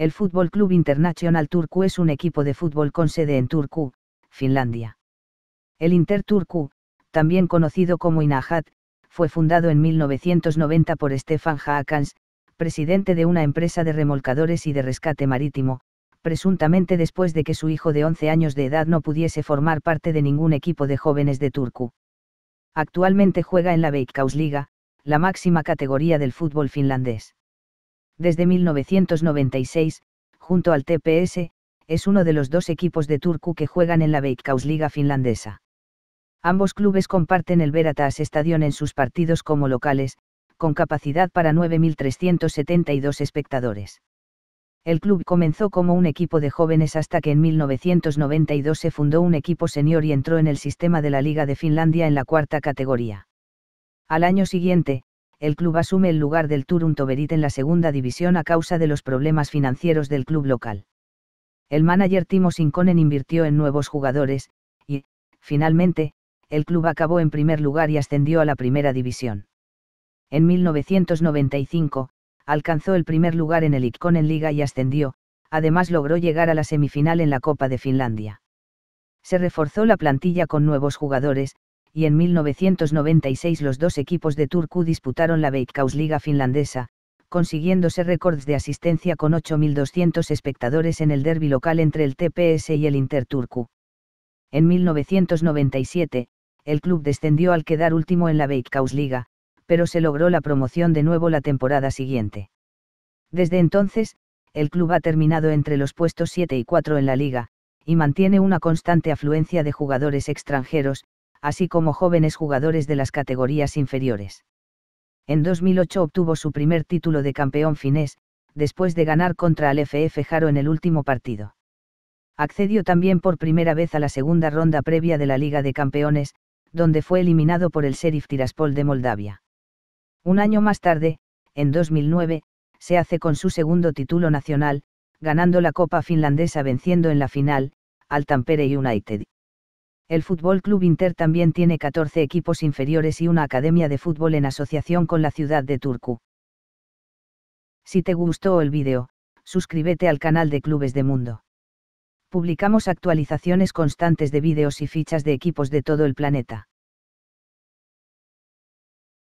El Fútbol Club Internacional Turku es un equipo de fútbol con sede en Turku, Finlandia. El Inter Turku, también conocido como Inahat, fue fundado en 1990 por Stefan Haakans, presidente de una empresa de remolcadores y de rescate marítimo, presuntamente después de que su hijo de 11 años de edad no pudiese formar parte de ningún equipo de jóvenes de Turku. Actualmente juega en la Veikkausliiga, la máxima categoría del fútbol finlandés. Desde 1996, junto al TPS, es uno de los dos equipos de Turku que juegan en la Veikkausliiga finlandesa. Ambos clubes comparten el Veratas Stadion en sus partidos como locales, con capacidad para 9.372 espectadores. El club comenzó como un equipo de jóvenes hasta que en 1992 se fundó un equipo senior y entró en el sistema de la Liga de Finlandia en la cuarta categoría. Al año siguiente, el club asume el lugar del Turun Toverit en la segunda división a causa de los problemas financieros del club local. El manager Timo Sinkonen invirtió en nuevos jugadores, y, finalmente, el club acabó en primer lugar y ascendió a la primera división. En 1995, alcanzó el primer lugar en el en Liga y ascendió, además logró llegar a la semifinal en la Copa de Finlandia. Se reforzó la plantilla con nuevos jugadores, y en 1996 los dos equipos de Turku disputaron la Veikkausliiga finlandesa, consiguiéndose récords de asistencia con 8.200 espectadores en el derby local entre el TPS y el Inter Turku. En 1997, el club descendió al quedar último en la Veikkausliiga pero se logró la promoción de nuevo la temporada siguiente. Desde entonces, el club ha terminado entre los puestos 7 y 4 en la liga, y mantiene una constante afluencia de jugadores extranjeros, así como jóvenes jugadores de las categorías inferiores. En 2008 obtuvo su primer título de campeón finés, después de ganar contra el FF Jaro en el último partido. Accedió también por primera vez a la segunda ronda previa de la Liga de Campeones, donde fue eliminado por el Serif Tiraspol de Moldavia. Un año más tarde, en 2009, se hace con su segundo título nacional, ganando la Copa finlandesa venciendo en la final, al Tampere United. El Fútbol Club Inter también tiene 14 equipos inferiores y una academia de fútbol en asociación con la ciudad de Turku. Si te gustó el vídeo, suscríbete al canal de Clubes de Mundo. Publicamos actualizaciones constantes de vídeos y fichas de equipos de todo el planeta.